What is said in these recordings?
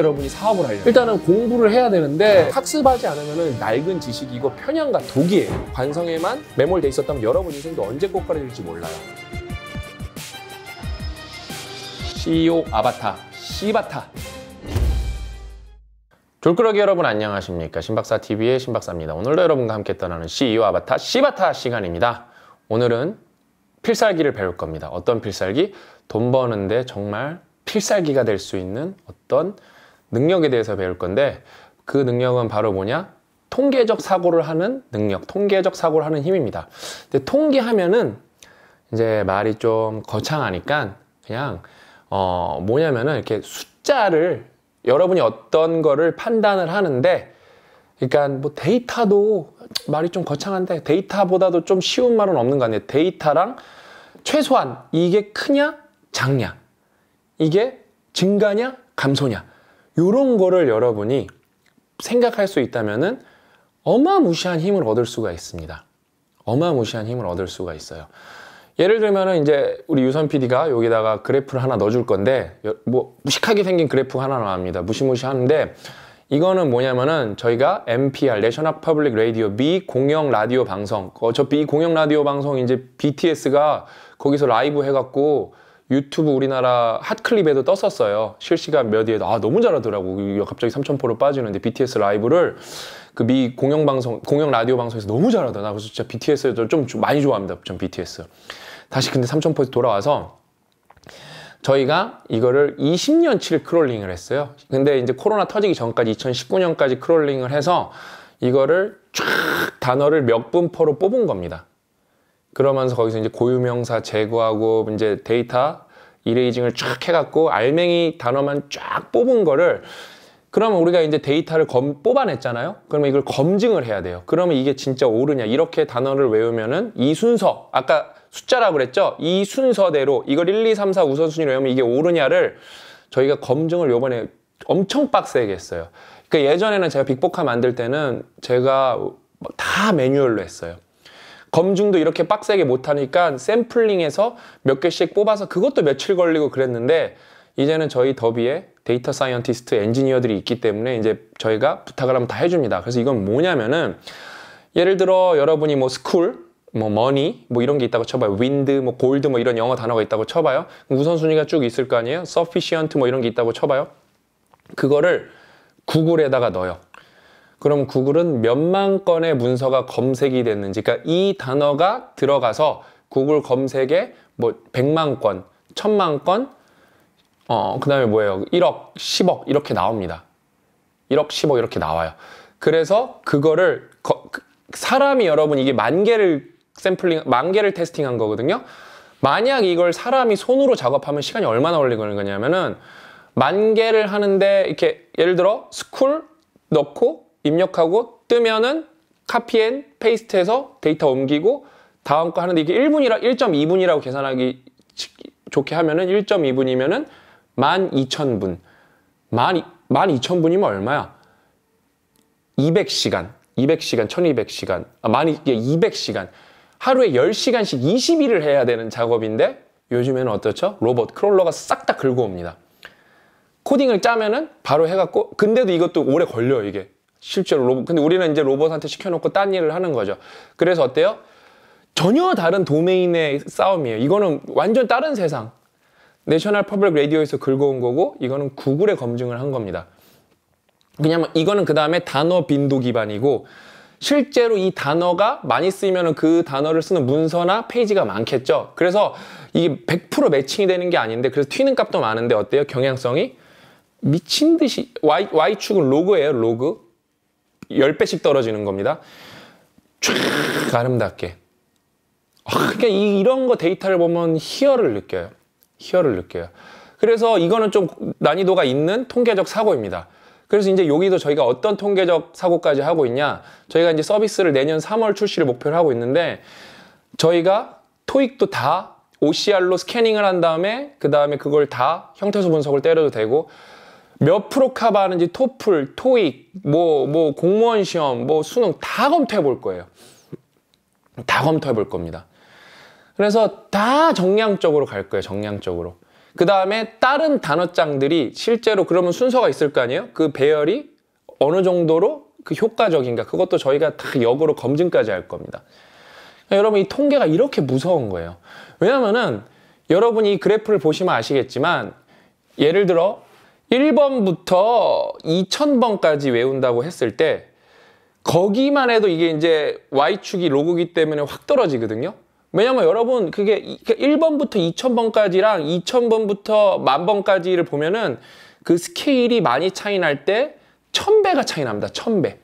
여러분이 사업을 하려면 일단은 공부를 해야 되는데 학습하지 않으면 낡은 지식이고 편향과 독이에요. 관성에만 매몰돼 있었다면 여러분 인생도 언제 꽃가루질지 몰라요. CEO 아바타, 시바타. 졸끄러기 여러분 안녕하십니까 신박사TV의 신박사입니다 오늘도 여러분과 함께 떠나는 CEO 아바타 시바타 시간입니다 오늘은 필살기를 배울 겁니다 어떤 필살기? 돈 버는데 정말 필살기가 될 수 있는 어떤 능력에 대해서 배울 건데 그 능력은 바로 뭐냐? 통계적 사고를 하는 능력, 통계적 사고를 하는 힘입니다. 근데 통계하면은 이제 말이 좀 거창하니까 그냥 어 뭐냐면은 이렇게 숫자를 여러분이 어떤 거를 판단을 하는데 그러니까 뭐 데이터도 말이 좀 거창한데 데이터보다도 좀 쉬운 말은 없는 거 아니에요. 데이터랑 최소한 이게 크냐 작냐 이게 증가냐 감소냐 이런 거를 여러분이 생각할 수 있다면은 어마무시한 힘을 얻을 수가 있습니다. 어마무시한 힘을 얻을 수가 있어요. 예를 들면은 이제 우리 유선 PD가 여기다가 그래프를 하나 넣어줄 건데 뭐 무식하게 생긴 그래프 하나 나옵니다. 무시무시한데 이거는 뭐냐면은 저희가 NPR (National Public Radio) 비공영 라디오 방송 어차피 공영 라디오 방송 이제 BTS가 거기서 라이브 해갖고 유튜브 우리나라 핫클립에도 떴었어요. 실시간 몇 위에도. 아, 너무 잘하더라고. 갑자기 3,000%로 빠지는데 BTS 라이브를 그 미 공영방송, 공영 라디오 방송에서 너무 잘하다. 나 그래서 진짜 BTS 좀, 좀 많이 좋아합니다. 전 BTS. 다시 근데 3,000% 돌아와서 저희가 이거를 20년치를 크롤링을 했어요. 근데 이제 코로나 터지기 전까지 2019년까지 크롤링을 해서 이거를 쫙 단어를 몇 분포로 뽑은 겁니다. 그러면서 거기서 이제 고유명사 제거하고 이제 데이터 이레이징을 쫙 해갖고 알맹이 단어만 쫙 뽑은 거를 그러면 우리가 이제 데이터를 검, 뽑아냈잖아요. 그러면 이걸 검증을 해야 돼요. 그러면 이게 진짜 옳으냐 이렇게 단어를 외우면은 이 순서 아까 숫자라고 그랬죠. 이 순서대로 이걸 1, 2, 3, 4 우선순위로 외우면 이게 옳으냐를 저희가 검증을 요번에 엄청 빡세게 했어요. 그러니까 예전에는 제가 빅보카 만들 때는 제가 다 매뉴얼로 했어요. 검증도 이렇게 빡세게 못하니까 샘플링에서몇 개씩 뽑아서 그것도 며칠 걸리고 그랬는데 이제는 저희 더비에 데이터 사이언티스트 엔지니어들이 있기 때문에 이제 저희가 부탁을 하면 다 해줍니다. 그래서 이건 뭐냐면은 예를 들어 여러분이 뭐 스쿨, 뭐 머니 뭐 이런 게 있다고 쳐봐요. 윈드, 뭐 골드 뭐 이런 영어 단어가 있다고 쳐봐요. 우선순위가 쭉 있을 거 아니에요. 서피시언트 뭐 이런 게 있다고 쳐봐요. 그거를 구글에다가 넣어요. 그럼 구글은 몇만 건의 문서가 검색이 됐는지 그러니까 이 단어가 들어가서 구글 검색에 뭐 100만 건, 1000만 건, 어, 그 다음에 뭐예요? 1억, 10억 이렇게 나옵니다. 1억, 10억 이렇게 나와요. 그래서 그거를 거, 그 사람이 여러분 이게 만 개를 샘플링, 만 개를 테스팅한 거거든요. 만약 이걸 사람이 손으로 작업하면 시간이 얼마나 걸리는 거냐면은 만 개를 하는데 이렇게 예를 들어 스쿨 넣고 입력하고 뜨면은 카피 앤 페이스트해서 데이터 옮기고 다음 거 하는데 이게 1분이라 1.2분이라고 계산하기 좋게 하면은 1.2분이면은 12,000분 12,000분이면 얼마야? 200시간 200시간 1200시간 아, 200시간 하루에 10시간씩 20일을 해야 되는 작업인데 요즘에는 어떻죠? 로봇 크롤러가 싹 다 긁어옵니다 코딩을 짜면은 바로 해갖고 근데도 이것도 오래 걸려요 이게 실제로 로봇. 근데 우리는 이제 로봇한테 시켜놓고 딴 일을 하는 거죠. 그래서 어때요? 전혀 다른 도메인의 싸움이에요. 이거는 완전 다른 세상. 내셔널 퍼블릭 라디오에서 긁어온 거고 이거는 구글에 검증을 한 겁니다. 왜냐면 이거는 그 다음에 단어 빈도 기반이고 실제로 이 단어가 많이 쓰이면 그 단어를 쓰는 문서나 페이지가 많겠죠. 그래서 이게 100% 매칭이 되는 게 아닌데 그래서 튀는 값도 많은데 어때요? 경향성이 미친 듯이 y, Y축은 로그예요. 로그. 10배씩 떨어지는 겁니다. 쫙 아름답게. 아, 그러니까 이, 이런 거 데이터를 보면 희열을 느껴요. 희열을 느껴요. 그래서 이거는 좀 난이도가 있는 통계적 사고입니다. 그래서 이제 여기도 저희가 어떤 통계적 사고까지 하고 있냐. 저희가 이제 서비스를 내년 3월 출시를 목표로 하고 있는데 저희가 토익도 다 OCR로 스캐닝을 한 다음에 그 다음에 그걸 다형태소 분석을 때려도 되고 몇 프로 카바하는지 토플, 토익, 뭐, 뭐 공무원 시험, 뭐 수능 다 검토해 볼 거예요. 다 검토해 볼 겁니다. 그래서 다 정량적으로 갈 거예요, 정량적으로. 그 다음에 다른 단어장들이 실제로 그러면 순서가 있을 거 아니에요? 그 배열이 어느 정도로 그 효과적인가 그것도 저희가 다 역으로 검증까지 할 겁니다. 그러니까 여러분 이 통계가 이렇게 무서운 거예요. 왜냐면은 여러분이 이 그래프를 보시면 아시겠지만 예를 들어 1번부터 2000번까지 외운다고 했을 때 거기만 해도 이게 이제 Y축이 로고기 때문에 확 떨어지거든요. 왜냐면 여러분 그게 1번부터 그러니까 2000번까지랑 2000번부터 만번까지를 보면은 그 스케일이 많이 차이 날 때 1000배가 차이 납니다. 1000배.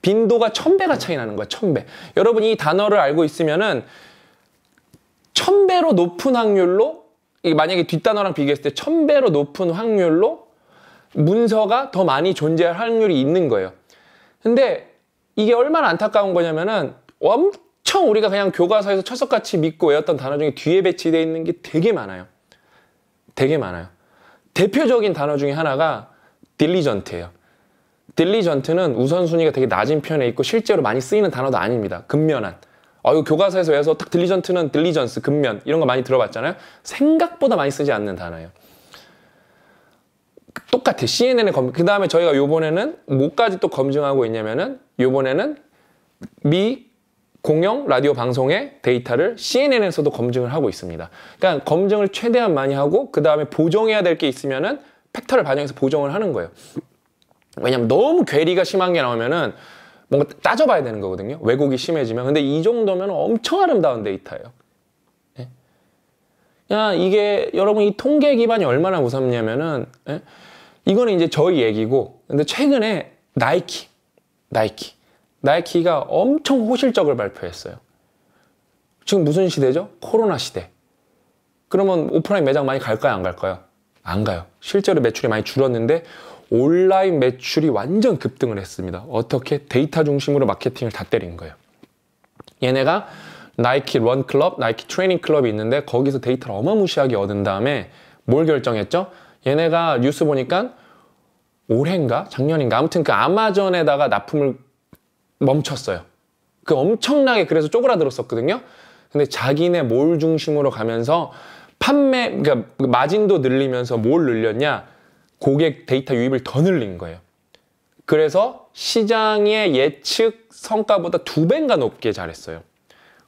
빈도가 1000배가 차이 나는 거야. 1000배. 여러분 이 단어를 알고 있으면은 1000배로 높은 확률로 만약에 뒷단어랑 비교했을 때 1000배로 높은 확률로 문서가 더 많이 존재할 확률이 있는 거예요. 근데 이게 얼마나 안타까운 거냐면은 엄청 우리가 그냥 교과서에서 철석같이 믿고 외웠던 단어 중에 뒤에 배치되어 있는 게 되게 많아요. 되게 많아요. 대표적인 단어 중에 하나가 딜리전트예요. 딜리전트는 우선순위가 되게 낮은 편에 있고 실제로 많이 쓰이는 단어도 아닙니다. 근면한. 어, 이거 교과서에서 외워서 딱 딜리전트는 딜리전스, 근면 이런 거 많이 들어봤잖아요. 생각보다 많이 쓰지 않는 단어예요. 똑같아. CNN에 검, 그 다음에 저희가 요번에는 뭐까지 또 검증하고 있냐면은 요번에는 미 공영 라디오 방송의 데이터를 CNN에서도 검증을 하고 있습니다. 그러니까 검증을 최대한 많이 하고 그 다음에 보정해야 될 게 있으면은 팩터를 반영해서 보정을 하는 거예요. 왜냐면 너무 괴리가 심한 게 나오면은 뭔가 따져봐야 되는 거거든요. 왜곡이 심해지면. 근데 이 정도면 엄청 아름다운 데이터예요. 예? 야 이게 여러분 이 통계 기반이 얼마나 무섭냐면은 예? 이거는 이제 저희 얘기고 근데 최근에 나이키, 나이키, 나이키가 엄청 호실적을 발표했어요. 지금 무슨 시대죠? 코로나 시대. 그러면 오프라인 매장 많이 갈까요? 안 갈까요? 안 가요. 실제로 매출이 많이 줄었는데 온라인 매출이 완전 급등을 했습니다. 어떻게? 데이터 중심으로 마케팅을 다 때린 거예요. 얘네가 나이키 런 클럽, 나이키 트레이닝 클럽이 있는데 거기서 데이터를 어마무시하게 얻은 다음에 뭘 결정했죠? 얘네가 뉴스 보니까 올해인가 작년인가 아무튼 그 아마존에다가 납품을 멈췄어요. 그 엄청나게 그래서 쪼그라들었었거든요. 근데 자기네 뭘 중심으로 가면서 판매 그러니까 그 마진도 늘리면서 뭘 늘렸냐? 고객 데이터 유입을 더 늘린 거예요. 그래서 시장의 예측 성과보다 두 배인가 높게 잘했어요.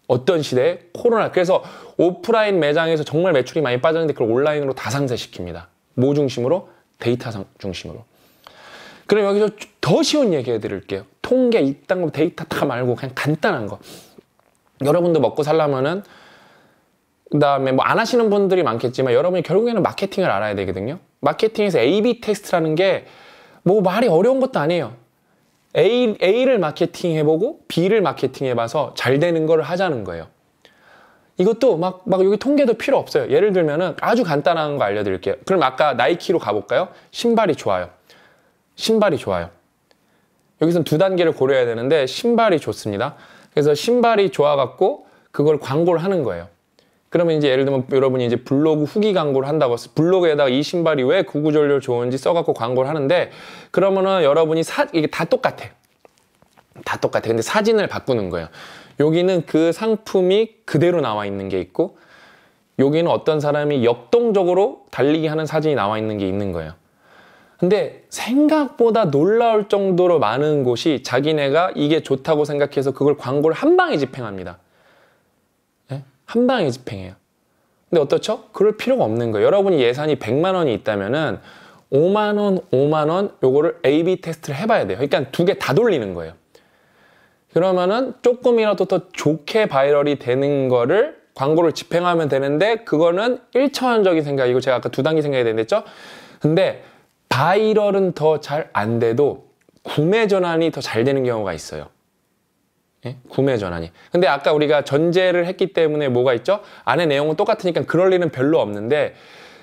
어떤 시대에 코로나. 그래서 오프라인 매장에서 정말 매출이 많이 빠졌는데 그걸 온라인으로 다 상쇄시킵니다. 뭐 중심으로? 데이터 중심으로. 그럼 여기서 더 쉬운 얘기 해드릴게요. 통계 이딴 거 데이터 다 말고 그냥 간단한 거. 여러분도 먹고 살려면은 그다음에 뭐 안 하시는 분들이 많겠지만 여러분이 결국에는 마케팅을 알아야 되거든요. 마케팅에서 A/B 테스트라는 게 뭐 말이 어려운 것도 아니에요. A, A를 마케팅해보고 B를 마케팅해봐서 잘 되는 걸 하자는 거예요. 이것도 막, 막 여기 통계도 필요 없어요. 예를 들면은 아주 간단한 거 알려드릴게요. 그럼 아까 나이키로 가볼까요? 신발이 좋아요. 신발이 좋아요. 여기서는 두 단계를 고려해야 되는데 신발이 좋습니다. 그래서 신발이 좋아갖고 그걸 광고를 하는 거예요. 그러면 이제 예를 들면 여러분이 이제 블로그 후기 광고를 한다고 해서 블로그에다가 이 신발이 왜 구구절절 좋은지 써갖고 광고를 하는데 그러면은 여러분이 사 이게 다 똑같아. 다 똑같아. 근데 사진을 바꾸는 거예요. 여기는 그 상품이 그대로 나와 있는 게 있고 여기는 어떤 사람이 역동적으로 달리기 하는 사진이 나와 있는 게 있는 거예요. 근데 생각보다 놀라울 정도로 많은 곳이 자기네가 이게 좋다고 생각해서 그걸 광고를 한 방에 집행합니다. 네? 한 방에 집행해요. 근데 어떻죠? 그럴 필요가 없는 거예요. 여러분이 예산이 100만 원이 있다면 5만 원, 5만 원 요거를 A/B 테스트를 해 봐야 돼요. 그러니까 두 개 다 돌리는 거예요. 그러면은 조금이라도 더 좋게 바이럴이 되는 거를 광고를 집행하면 되는데 그거는 1차원적인 생각이고 제가 아까 두 단계 생각이 된댔죠? 근데 바이럴은 더 잘 안 돼도 구매 전환이 더 잘 되는 경우가 있어요. 예? 구매 전환이. 근데 아까 우리가 전제를 했기 때문에 뭐가 있죠? 안에 내용은 똑같으니까 그럴 일은 별로 없는데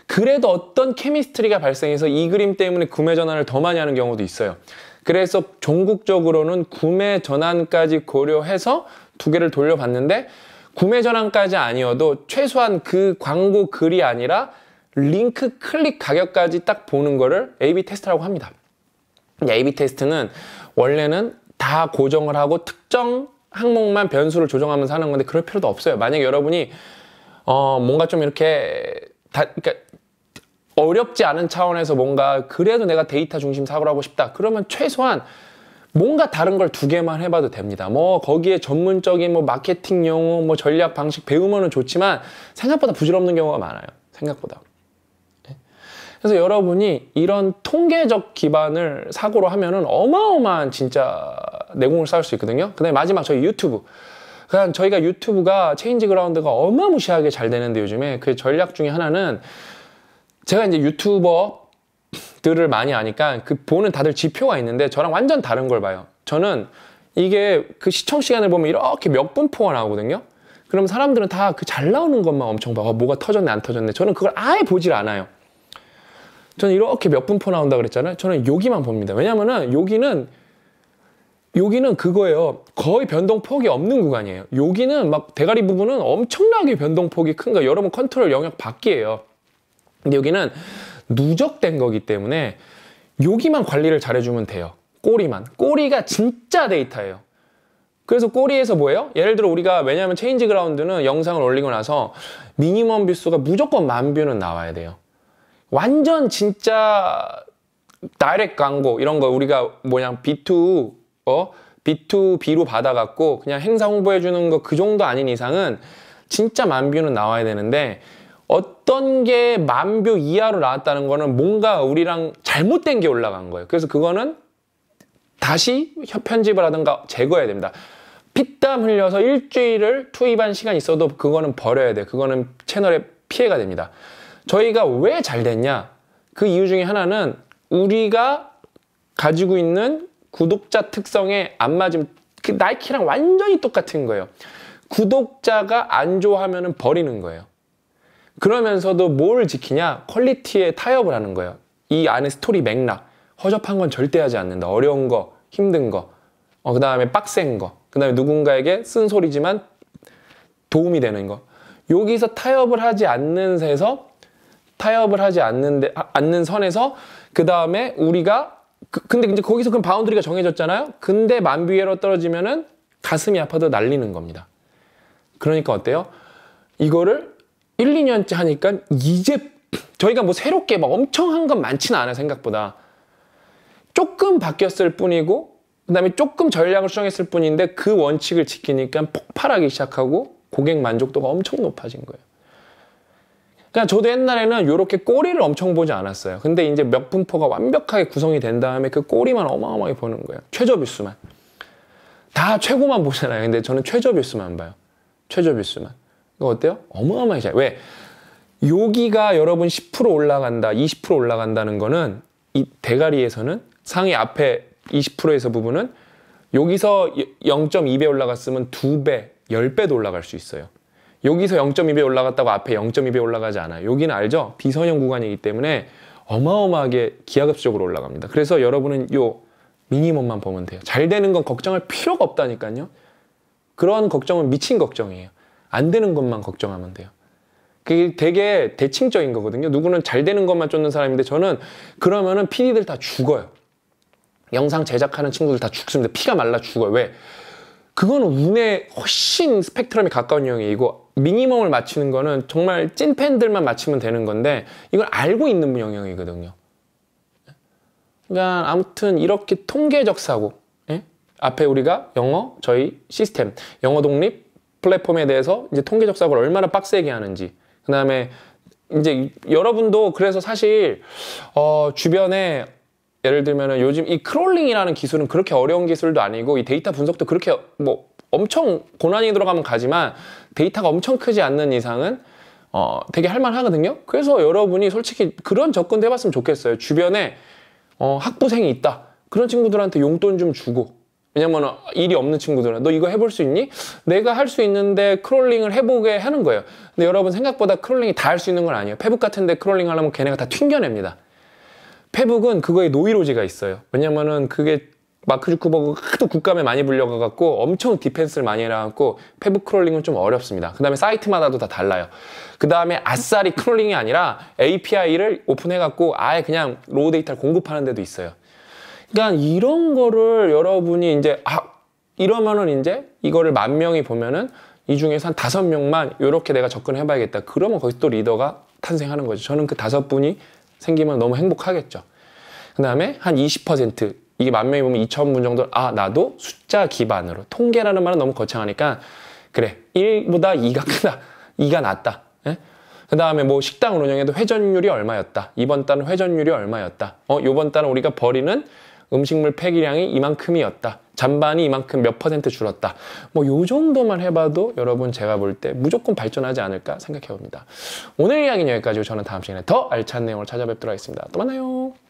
그래도 어떤 케미스트리가 발생해서 이 그림 때문에 구매 전환을 더 많이 하는 경우도 있어요. 그래서 전국적으로는 구매 전환까지 고려해서 두 개를 돌려봤는데 구매 전환까지 아니어도 최소한 그 광고 글이 아니라 링크 클릭 가격까지 딱 보는 거를 A-B 테스트라고 합니다. A-B 테스트는 원래는 다 고정을 하고 특정 항목만 변수를 조정하면서 하는 건데 그럴 필요도 없어요. 만약 여러분이 어 뭔가 좀 이렇게 다 그러니까 어렵지 않은 차원에서 뭔가 그래도 내가 데이터 중심 사고를 하고 싶다. 그러면 최소한 뭔가 다른 걸 두 개만 해봐도 됩니다. 뭐 거기에 전문적인 뭐 마케팅 용어, 뭐 전략 방식 배우면은 좋지만 생각보다 부질없는 경우가 많아요. 생각보다. 네. 그래서 여러분이 이런 통계적 기반을 사고로 하면은 어마어마한 진짜 내공을 쌓을 수 있거든요. 그다음에 마지막 저희 유튜브. 그냥 그러니까 저희가 유튜브가 체인지 그라운드가 어마무시하게 잘 되는데 요즘에 그 전략 중에 하나는 제가 이제 유튜버들을 많이 아니까 그 보는 다들 지표가 있는데 저랑 완전 다른 걸 봐요. 저는 이게 그 시청 시간을 보면 이렇게 몇 분포가 나오거든요. 그럼 사람들은 다 그 잘 나오는 것만 엄청 봐. 아, 뭐가 터졌네, 안 터졌네. 저는 그걸 아예 보질 않아요. 저는 이렇게 몇 분포 나온다 그랬잖아요. 저는 여기만 봅니다. 왜냐면은 여기는 여기는 그거예요. 거의 변동폭이 없는 구간이에요. 여기는 막 대가리 부분은 엄청나게 변동폭이 큰 거. 여러분 컨트롤 영역 밖이에요. 근데 여기는 누적된 거기 때문에 여기만 관리를 잘해주면 돼요. 꼬리만. 꼬리가 진짜 데이터예요. 그래서 꼬리에서 뭐예요? 예를 들어 우리가 왜냐하면 체인지 그라운드는 영상을 올리고 나서 미니멈 뷰수가 무조건 만 뷰는 나와야 돼요. 완전 진짜 다이렉 광고 이런 거 우리가 뭐냐 B2 어 B2B로 받아갖고 그냥 행사 홍보해주는 거 그 정도 아닌 이상은 진짜 만 뷰는 나와야 되는데 어떤 게 만 뷰 이하로 나왔다는 거는 뭔가 우리랑 잘못된 게 올라간 거예요. 그래서 그거는 다시 편집을 하든가 제거해야 됩니다. 피땀 흘려서 일주일을 투입한 시간 이 있어도 그거는 버려야 돼. 그거는 채널에 피해가 됩니다. 저희가 왜 잘 됐냐? 그 이유 중에 하나는 우리가 가지고 있는 구독자 특성에 안 맞으면 그 나이키랑 완전히 똑같은 거예요. 구독자가 안 좋아하면 버리는 거예요. 그러면서도 뭘 지키냐? 퀄리티에 타협을 하는 거예요. 이 안에 스토리 맥락. 허접한 건 절대 하지 않는다. 어려운 거, 힘든 거, 어, 그 다음에 빡센 거, 그 다음에 누군가에게 쓴소리지만 도움이 되는 거. 여기서 타협을 하지 않는 데서 타협을 하지 않는, 않는 선에서 그 다음에 우리가 그, 근데 이제 거기서 그럼 바운드리가 정해졌잖아요. 근데 만비에로 떨어지면은 가슴이 아파도 날리는 겁니다. 그러니까 어때요? 이거를 1, 2년째 하니까 이제 저희가 뭐 새롭게 막 엄청 한 건 많지는 않아요 생각보다 조금 바뀌었을 뿐이고 그 다음에 조금 전략을 수정했을 뿐인데 그 원칙을 지키니까 폭발하기 시작하고 고객 만족도가 엄청 높아진 거예요 그러니까 저도 옛날에는 이렇게 꼬리를 엄청 보지 않았어요 근데 이제 몇 분포가 완벽하게 구성이 된 다음에 그 꼬리만 어마어마하게 보는 거예요 최저 뷰수만 다 최고만 보잖아요 근데 저는 최저 뷰수만 봐요 최저 뷰수만 이거 어때요? 어마어마하게 잘. 왜? 여기가 여러분 10% 올라간다, 20% 올라간다는 거는 이 대가리에서는 상의 앞에 20%에서 부분은 여기서 0.2배 올라갔으면 2배, 10배도 올라갈 수 있어요. 여기서 0.2배 올라갔다고 앞에 0.2배 올라가지 않아요. 여기는 알죠? 비선형 구간이기 때문에 어마어마하게 기하급수적으로 올라갑니다. 그래서 여러분은 요 미니멈만 보면 돼요. 잘 되는 건 걱정할 필요가 없다니까요. 그런 걱정은 미친 걱정이에요. 안 되는 것만 걱정하면 돼요. 그게 되게 대칭적인 거거든요. 누구는 잘 되는 것만 쫓는 사람인데 저는 그러면은 PD들 다 죽어요. 영상 제작하는 친구들 다 죽습니다. 피가 말라 죽어요. 왜? 그거는 운에 훨씬 스펙트럼이 가까운 영역이고 미니멈을 맞추는 거는 정말 찐 팬들만 맞추면 되는 건데 이걸 알고 있는 영역이거든요. 그러니까 아무튼 이렇게 통계적 사고 예? 앞에 우리가 영어, 저희 시스템, 영어 독립, 플랫폼에 대해서 이제 통계적 사고를 얼마나 빡세게 하는지 그 다음에 이제 여러분도 그래서 사실 어 주변에 예를 들면 요즘 이 크롤링이라는 기술은 그렇게 어려운 기술도 아니고 이 데이터 분석도 그렇게 뭐 엄청 고난이 들어가면 가지만 데이터가 엄청 크지 않는 이상은 어 되게 할만하거든요 그래서 여러분이 솔직히 그런 접근도 해봤으면 좋겠어요 주변에 어 학부생이 있다 그런 친구들한테 용돈 좀 주고 왜냐면 일이 없는 친구들은 너 이거 해볼 수 있니? 내가 할 수 있는데 크롤링을 해보게 하는 거예요. 근데 여러분 생각보다 크롤링이 다 할 수 있는 건 아니에요. 페북 같은 데 크롤링 하려면 걔네가 다 튕겨냅니다. 페북은 그거에 노이로지가 있어요. 왜냐면은 그게 마크 주크버그 하도 국감에 많이 불려가갖고 엄청 디펜스를 많이 해갖고 페북 크롤링은 좀 어렵습니다. 그 다음에 사이트마다도 다 달라요. 그 다음에 아싸리 크롤링이 아니라 API를 오픈해갖고 아예 그냥 로우 데이터를 공급하는 데도 있어요. 그러니까 이런 거를 여러분이 이제 아 이러면은 이제 이거를 만 명이 보면은 이 중에서 한 다섯 명만 이렇게 내가 접근해 봐야겠다. 그러면 거기서 또 리더가 탄생하는 거죠. 저는 그 다섯 분이 생기면 너무 행복하겠죠. 그 다음에 한20% 이게 만 명이 보면 2천 분 정도 아 나도 숫자 기반으로 통계라는 말은 너무 거창하니까 그래 1보다 2가 크다 2가 낫다 예? 그 다음에 뭐 식당 운영에도 회전율이 얼마였다 이번 달은 회전율이 얼마였다 어 요번 달은 우리가 버리는 음식물 폐기량이 이만큼이었다. 잔반이 이만큼 몇 퍼센트 줄었다. 뭐요 정도만 해봐도 여러분 제가 볼 때 무조건 발전하지 않을까 생각해봅니다. 오늘 이야기는 여기까지고 저는 다음 시간에 더 알찬 내용을 찾아뵙도록 하겠습니다. 또 만나요.